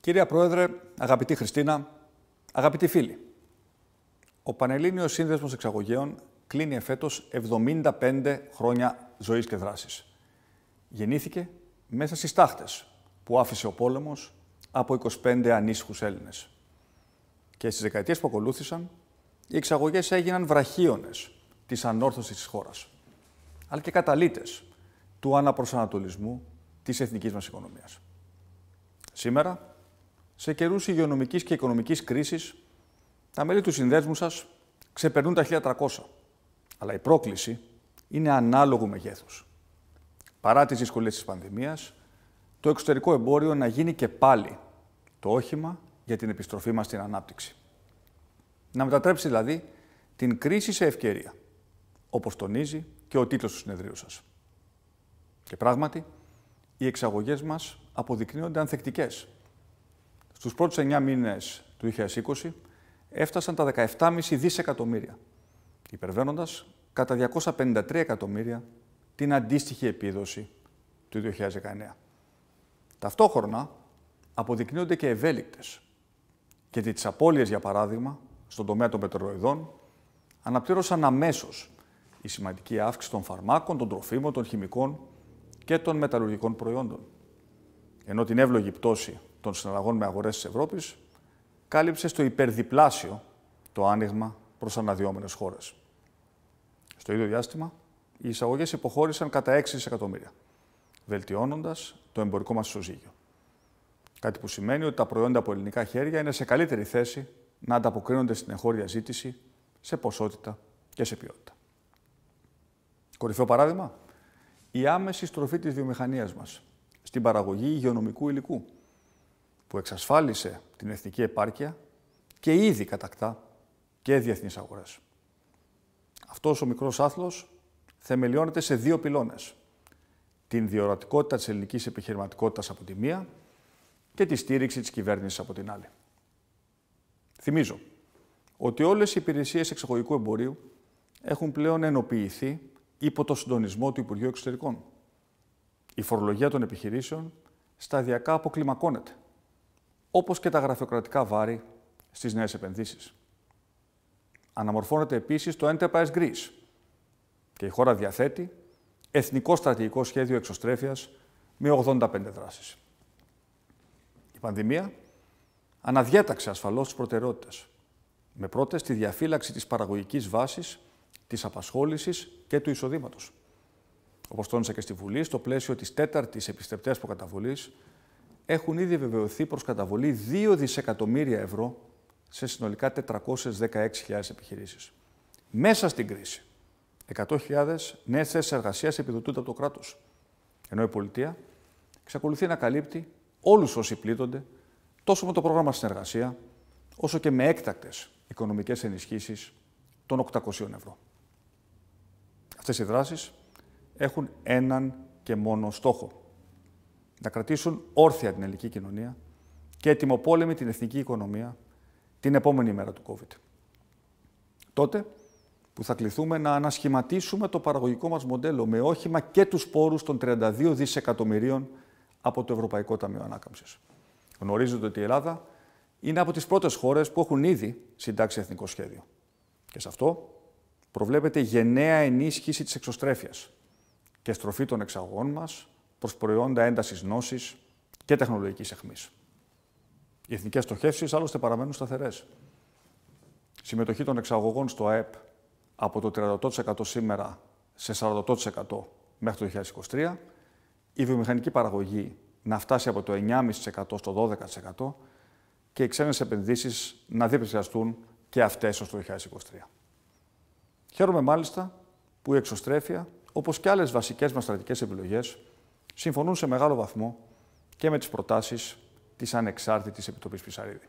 Κυρία Πρόεδρε, αγαπητή Χριστίνα, αγαπητοί φίλοι, ο Πανελλήνιος Σύνδεσμος Εξαγωγέων κλείνει εφέτος 75 χρόνια ζωής και δράσης. Γεννήθηκε μέσα στις τάχτες που άφησε ο πόλεμος από 25 ανήσυχους Έλληνες. Και στις δεκαετίες που ακολούθησαν, οι εξαγωγές έγιναν βραχίονες της ανόρθωσης της χώρας, αλλά και καταλήτες του αναπροσανατολισμού της εθνικής μας οικονομίας. Σήμερα, σε καιρούς υγειονομικής και οικονομικής κρίσης, τα μέλη του συνδέσμου σας ξεπερνούν τα 1.300. Αλλά η πρόκληση είναι ανάλογου μεγέθους. Παρά τις δυσκολίε της πανδημίας, το εξωτερικό εμπόριο να γίνει και πάλι το όχημα για την επιστροφή μας στην ανάπτυξη. Να μετατρέψει δηλαδή την κρίση σε ευκαιρία, όπως τονίζει και ο τίτλος του συνεδρίου σας. Και πράγματι, οι εξαγωγές μας αποδεικνύονται ανθεκτικές στους πρώτους 9 μήνες του 2020 έφτασαν τα 17,5 δισεκατομμύρια, υπερβαίνοντας κατά 253 εκατομμύρια την αντίστοιχη επίδοση του 2019. Ταυτόχρονα αποδεικνύονται και ευέλικτες, γιατί τις απώλειες, για παράδειγμα, στον τομέα των πετρελοειδών, αναπτύρωσαν αμέσως η σημαντική αύξηση των φαρμάκων, των τροφίμων, των χημικών και των μεταλλουργικών προϊόντων. Ενώ την εύλογη πτώση των συναλλαγών με αγορές της Ευρώπης κάλυψε στο υπερδιπλάσιο το άνοιγμα προς αναδυόμενες χώρες. Στο ίδιο διάστημα, οι εισαγωγές υποχώρησαν κατά 6 δισεκατομμύρια, βελτιώνοντας το εμπορικό μας ισοζύγιο. Κάτι που σημαίνει ότι τα προϊόντα από ελληνικά χέρια είναι σε καλύτερη θέση να ανταποκρίνονται στην εγχώρια ζήτηση σε ποσότητα και σε ποιότητα. Κορυφαίο παράδειγμα, η άμεση στροφή της βιομηχανίας μας στην παραγωγή υγειονομικού υλικού, που εξασφάλισε την εθνική επάρκεια και ήδη κατακτά και διεθνείς αγορές. Αυτός ο μικρός άθλος θεμελιώνεται σε δύο πυλώνες. Την διορατικότητα της ελληνικής επιχειρηματικότητας από τη μία και τη στήριξη της κυβέρνησης από την άλλη. Θυμίζω ότι όλες οι υπηρεσίες εξαγωγικού εμπορίου έχουν πλέον ενοποιηθεί υπό το συντονισμό του Υπουργείου Εξωτερικών. Η φορολογία των επιχειρήσεων σταδιακά αποκλιμακώνεται όπως και τα γραφειοκρατικά βάρη στις νέες επενδύσεις. Αναμορφώνεται επίσης το Enterprise Greece και η χώρα διαθέτει Εθνικό Στρατηγικό Σχέδιο Εξωστρέφειας με 85 δράσεις. Η πανδημία αναδιέταξε ασφαλώς τις προτεραιότητες, με πρώτες τη διαφύλαξη της παραγωγικής βάσης, της απασχόλησης και του εισοδήματος. Όπως τόνισε και στη Βουλή, στο πλαίσιο της τέταρτης επιστρεπτές έχουν ήδη βεβαιωθεί προς καταβολή 2 δισεκατομμύρια ευρώ σε συνολικά 416.000 επιχειρήσεις. Μέσα στην κρίση, 100.000 νέες θέσεις εργασίας επιδοτούνται από το κράτος, ενώ η πολιτεία εξακολουθεί να καλύπτει όλους όσοι πλήττονται τόσο με το πρόγραμμα συνεργασία, όσο και με έκτακτες οικονομικές ενισχύσεις των 800 ευρώ. Αυτές οι δράσεις έχουν έναν και μόνο στόχο, να κρατήσουν όρθια την ελληνική κοινωνία και ετοιμοπόλεμη την εθνική οικονομία την επόμενη μέρα του COVID. Τότε που θα κληθούμε να ανασχηματίσουμε το παραγωγικό μας μοντέλο με όχημα και τους πόρους των 32 δισεκατομμυρίων από το Ευρωπαϊκό Ταμείο Ανάκαμψης. Γνωρίζετε ότι η Ελλάδα είναι από τις πρώτες χώρες που έχουν ήδη συντάξει εθνικό σχέδιο. Και σε αυτό προβλέπεται γενναία ενίσχυση της εξωστρέφειας και στροφή των εξαγών μας προς προϊόντα έντασης γνώσης και τεχνολογικής αιχμής. Οι εθνικές στοχεύσεις άλλωστε παραμένουν σταθερές. Συμμετοχή των εξαγωγών στο ΑΕΠ από το 38% σήμερα σε 40% μέχρι το 2023, η βιομηχανική παραγωγή να φτάσει από το 9,5% στο 12% και οι ξένες επενδύσεις να διπλασιαστούν και αυτές ως το 2023. Χαίρομαι μάλιστα που η εξωστρέφεια, όπως και άλλες βασικές μας στρατικές επιλογές, συμφωνούν σε μεγάλο βαθμό και με τις προτάσεις της ανεξάρτητης Επιτροπής Πισαρίδη.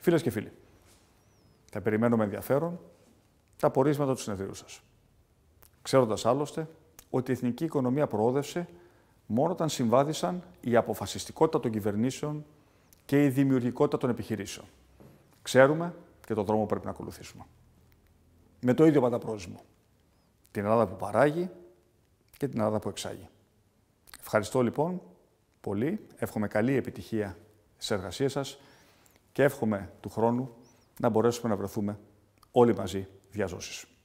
Φίλες και φίλοι, θα περιμένω με ενδιαφέρον τα πορίσματα του συνεδρίου σας. Ξέροντας άλλωστε ότι η εθνική οικονομία προόδευσε μόνο όταν συμβάδισαν η αποφασιστικότητα των κυβερνήσεων και η δημιουργικότητα των επιχειρήσεων. Ξέρουμε και τον δρόμο που πρέπει να ακολουθήσουμε. Με το ίδιο πρόσημο. Την Ελλάδα που παράγει και την Ελλάδα που εξάγει. Ευχαριστώ λοιπόν πολύ. Εύχομαι καλή επιτυχία στις εργασίες σας και εύχομαι του χρόνου να μπορέσουμε να βρεθούμε όλοι μαζί διαζώσεις.